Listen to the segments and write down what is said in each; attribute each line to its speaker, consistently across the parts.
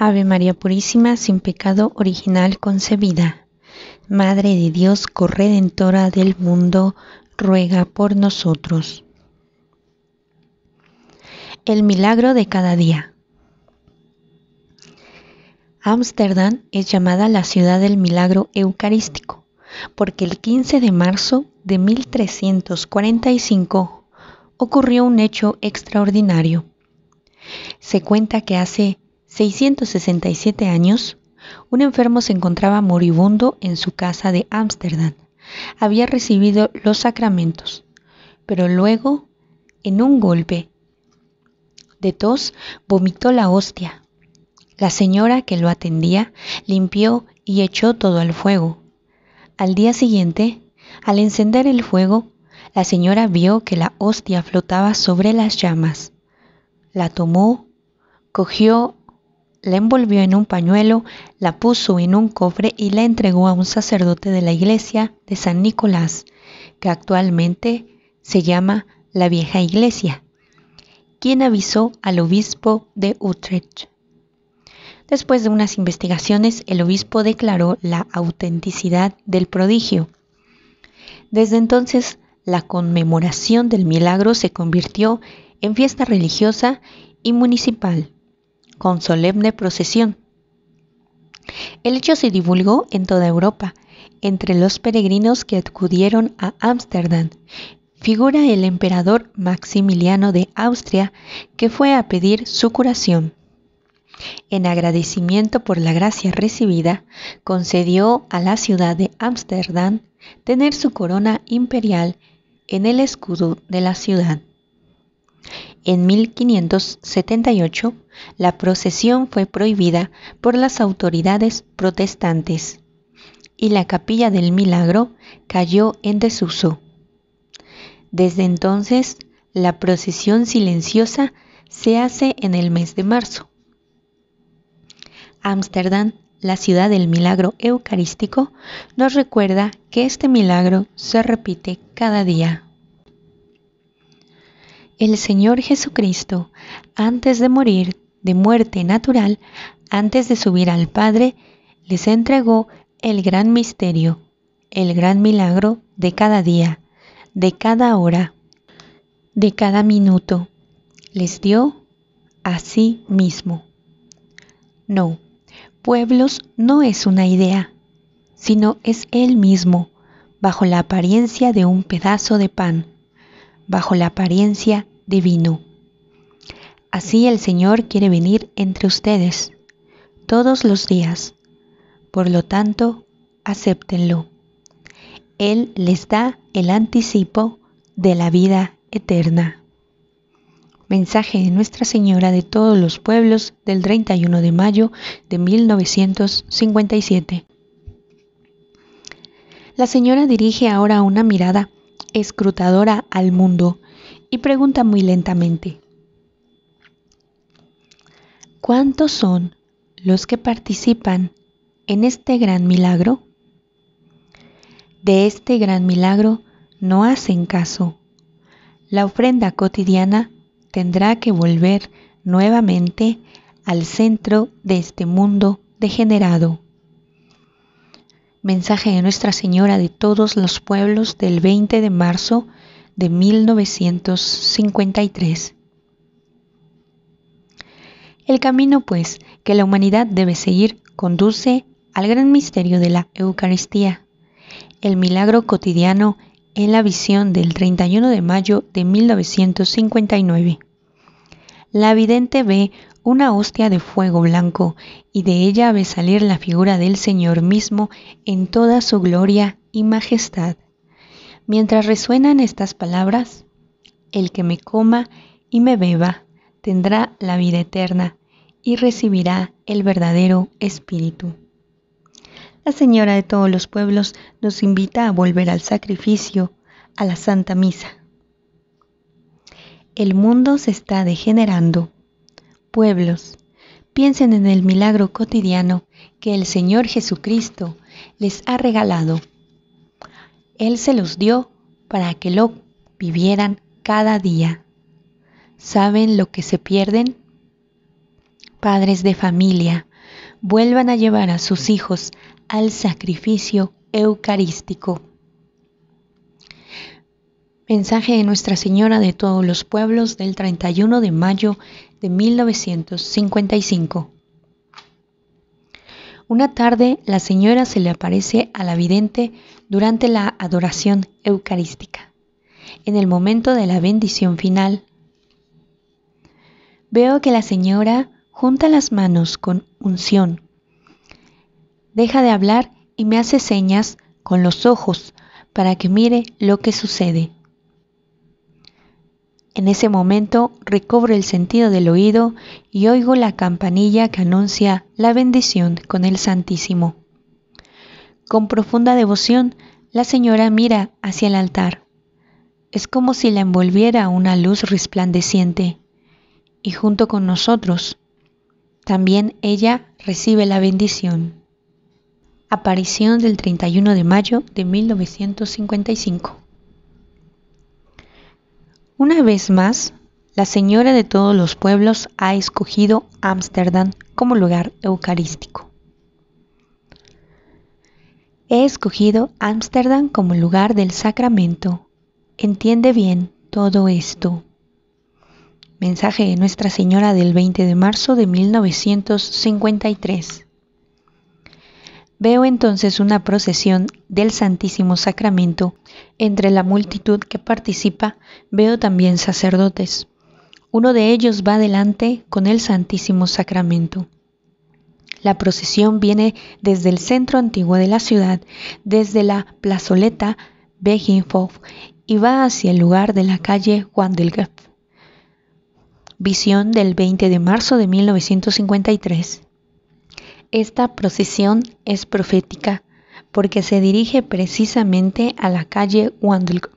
Speaker 1: Ave María Purísima, sin pecado original concebida. Madre de Dios, corredentora del mundo, ruega por nosotros. El milagro de cada día. Ámsterdam es llamada la ciudad del milagro eucarístico, porque el 15 de marzo de 1345 ocurrió un hecho extraordinario. Se cuenta que hace 667 años, un enfermo se encontraba moribundo en su casa de Ámsterdam. Había recibido los sacramentos, pero luego, en un golpe de tos, vomitó la hostia. La señora que lo atendía limpió y echó todo al fuego. Al día siguiente, al encender el fuego, la señora vio que la hostia flotaba sobre las llamas. La tomó, cogió la envolvió en un pañuelo, la puso en un cofre y la entregó a un sacerdote de la iglesia de San Nicolás, que actualmente se llama la vieja iglesia, quien avisó al obispo de Utrecht. Después de unas investigaciones, el obispo declaró la autenticidad del prodigio. Desde entonces, la conmemoración del milagro se convirtió en fiesta religiosa y municipal con solemne procesión. El hecho se divulgó en toda Europa, entre los peregrinos que acudieron a Ámsterdam. Figura el emperador Maximiliano de Austria, que fue a pedir su curación. En agradecimiento por la gracia recibida, concedió a la ciudad de Ámsterdam tener su corona imperial en el escudo de la ciudad. En 1578, la procesión fue prohibida por las autoridades protestantes y la capilla del milagro cayó en desuso. Desde entonces, la procesión silenciosa se hace en el mes de marzo. Ámsterdam, la ciudad del milagro eucarístico, nos recuerda que este milagro se repite cada día el Señor Jesucristo, antes de morir de muerte natural, antes de subir al Padre, les entregó el gran misterio, el gran milagro de cada día, de cada hora, de cada minuto. Les dio a sí mismo. No, pueblos no es una idea, sino es Él mismo, bajo la apariencia de un pedazo de pan bajo la apariencia divino. Así el Señor quiere venir entre ustedes todos los días. Por lo tanto, acéptenlo. Él les da el anticipo de la vida eterna. Mensaje de Nuestra Señora de todos los pueblos del 31 de mayo de 1957. La señora dirige ahora una mirada escrutadora al mundo y pregunta muy lentamente, ¿cuántos son los que participan en este gran milagro? De este gran milagro no hacen caso. La ofrenda cotidiana tendrá que volver nuevamente al centro de este mundo degenerado. Mensaje de Nuestra Señora de todos los pueblos del 20 de marzo de 1953. El camino, pues, que la humanidad debe seguir conduce al gran misterio de la Eucaristía, el milagro cotidiano en la visión del 31 de mayo de 1959. La vidente ve una hostia de fuego blanco, y de ella ve salir la figura del Señor mismo en toda su gloria y majestad. Mientras resuenan estas palabras, el que me coma y me beba tendrá la vida eterna y recibirá el verdadero Espíritu. La Señora de todos los pueblos nos invita a volver al sacrificio, a la Santa Misa. El mundo se está degenerando pueblos, piensen en el milagro cotidiano que el Señor Jesucristo les ha regalado. Él se los dio para que lo vivieran cada día. ¿Saben lo que se pierden? Padres de familia, vuelvan a llevar a sus hijos al sacrificio eucarístico. Mensaje de Nuestra Señora de todos los pueblos del 31 de mayo de 1955. Una tarde la señora se le aparece a la vidente durante la adoración eucarística, en el momento de la bendición final. Veo que la señora junta las manos con unción, deja de hablar y me hace señas con los ojos para que mire lo que sucede. En ese momento recobro el sentido del oído y oigo la campanilla que anuncia la bendición con el Santísimo. Con profunda devoción, la señora mira hacia el altar. Es como si la envolviera una luz resplandeciente. Y junto con nosotros, también ella recibe la bendición. Aparición del 31 de mayo de 1955. Una vez más, la Señora de todos los pueblos ha escogido Ámsterdam como lugar eucarístico. He escogido Ámsterdam como lugar del sacramento. Entiende bien todo esto. Mensaje de Nuestra Señora del 20 de marzo de 1953. Veo entonces una procesión del Santísimo Sacramento. Entre la multitud que participa veo también sacerdotes. Uno de ellos va adelante con el Santísimo Sacramento. La procesión viene desde el centro antiguo de la ciudad, desde la plazoleta Beginhof y va hacia el lugar de la calle Wandelgat. Visión del 20 de marzo de 1953. Esta procesión es profética porque se dirige precisamente a la calle Wandelg,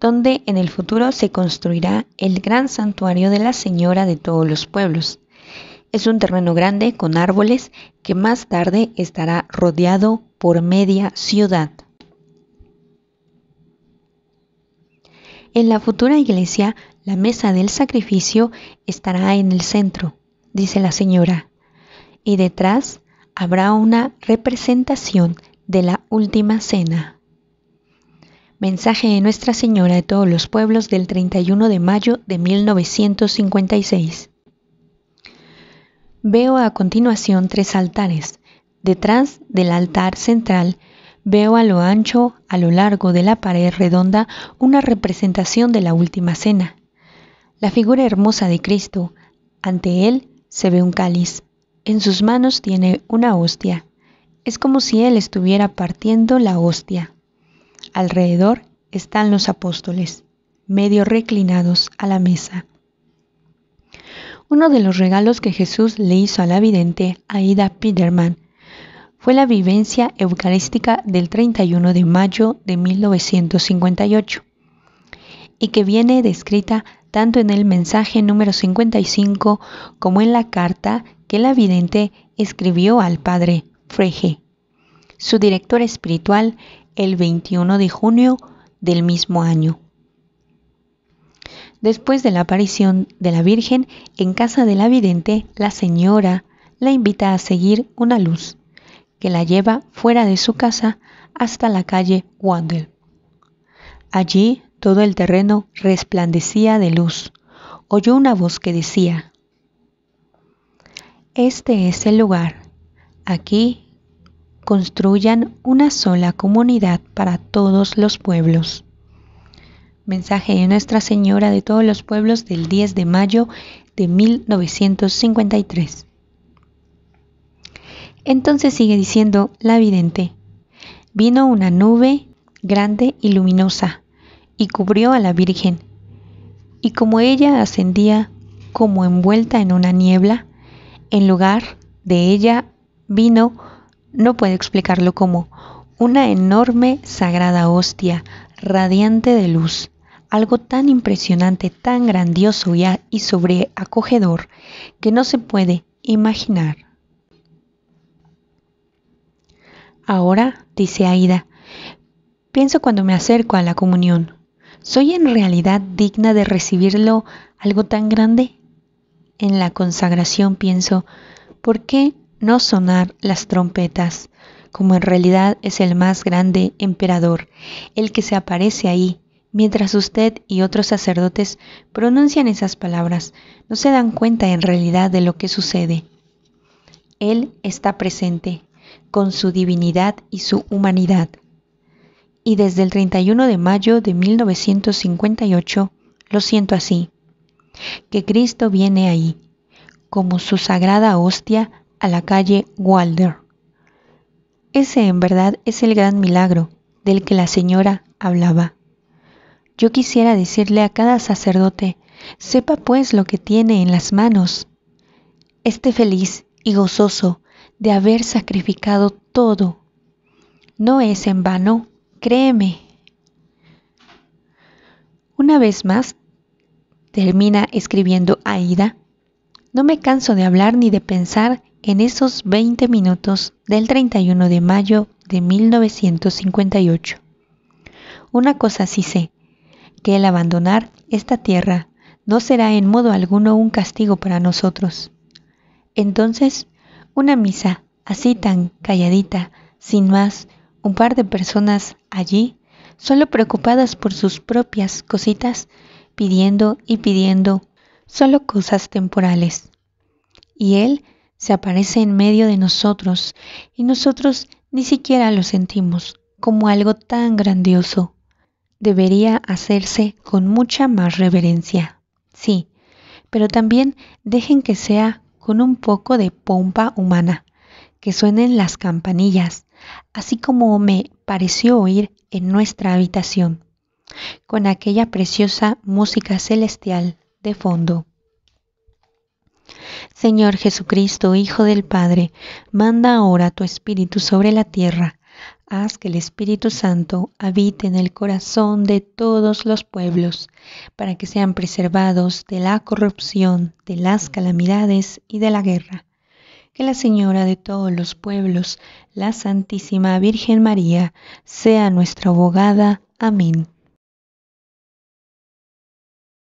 Speaker 1: donde en el futuro se construirá el gran santuario de la Señora de todos los pueblos. Es un terreno grande con árboles que más tarde estará rodeado por media ciudad. En la futura iglesia, la mesa del sacrificio estará en el centro, dice la señora y detrás habrá una representación de la Última Cena. Mensaje de Nuestra Señora de todos los pueblos del 31 de mayo de 1956. Veo a continuación tres altares. Detrás del altar central veo a lo ancho, a lo largo de la pared redonda, una representación de la Última Cena. La figura hermosa de Cristo. Ante él se ve un cáliz en sus manos tiene una hostia. Es como si él estuviera partiendo la hostia. Alrededor están los apóstoles, medio reclinados a la mesa. Uno de los regalos que Jesús le hizo al la vidente Aida Peterman fue la vivencia eucarística del 31 de mayo de 1958 y que viene descrita tanto en el mensaje número 55 como en la carta que la vidente escribió al padre Frege, su director espiritual, el 21 de junio del mismo año. Después de la aparición de la Virgen en casa de la vidente, la señora la invita a seguir una luz que la lleva fuera de su casa hasta la calle Wandel. Allí todo el terreno resplandecía de luz. Oyó una voz que decía, este es el lugar. Aquí construyan una sola comunidad para todos los pueblos. Mensaje de Nuestra Señora de todos los pueblos del 10 de mayo de 1953. Entonces sigue diciendo la vidente. Vino una nube grande y luminosa y cubrió a la Virgen. Y como ella ascendía como envuelta en una niebla, en lugar de ella vino, no puedo explicarlo cómo, una enorme sagrada hostia, radiante de luz, algo tan impresionante, tan grandioso y, y sobreacogedor que no se puede imaginar. Ahora, dice Aida, pienso cuando me acerco a la comunión, ¿soy en realidad digna de recibirlo algo tan grande? en la consagración pienso, ¿por qué no sonar las trompetas? Como en realidad es el más grande emperador, el que se aparece ahí. Mientras usted y otros sacerdotes pronuncian esas palabras, no se dan cuenta en realidad de lo que sucede. Él está presente, con su divinidad y su humanidad. Y desde el 31 de mayo de 1958, lo siento así que Cristo viene ahí, como su sagrada hostia, a la calle Walder. Ese en verdad es el gran milagro del que la señora hablaba. Yo quisiera decirle a cada sacerdote, sepa pues lo que tiene en las manos. Esté feliz y gozoso de haber sacrificado todo. No es en vano, créeme. Una vez más termina escribiendo Aida, no me canso de hablar ni de pensar en esos 20 minutos del 31 de mayo de 1958. Una cosa sí sé, que el abandonar esta tierra no será en modo alguno un castigo para nosotros. Entonces, una misa así tan calladita, sin más, un par de personas allí, solo preocupadas por sus propias cositas, pidiendo y pidiendo solo cosas temporales. Y Él se aparece en medio de nosotros y nosotros ni siquiera lo sentimos como algo tan grandioso. Debería hacerse con mucha más reverencia, sí, pero también dejen que sea con un poco de pompa humana, que suenen las campanillas, así como me pareció oír en nuestra habitación con aquella preciosa música celestial de fondo. Señor Jesucristo, Hijo del Padre, manda ahora tu Espíritu sobre la tierra. Haz que el Espíritu Santo habite en el corazón de todos los pueblos, para que sean preservados de la corrupción, de las calamidades y de la guerra. Que la Señora de todos los pueblos, la Santísima Virgen María, sea nuestra abogada. Amén.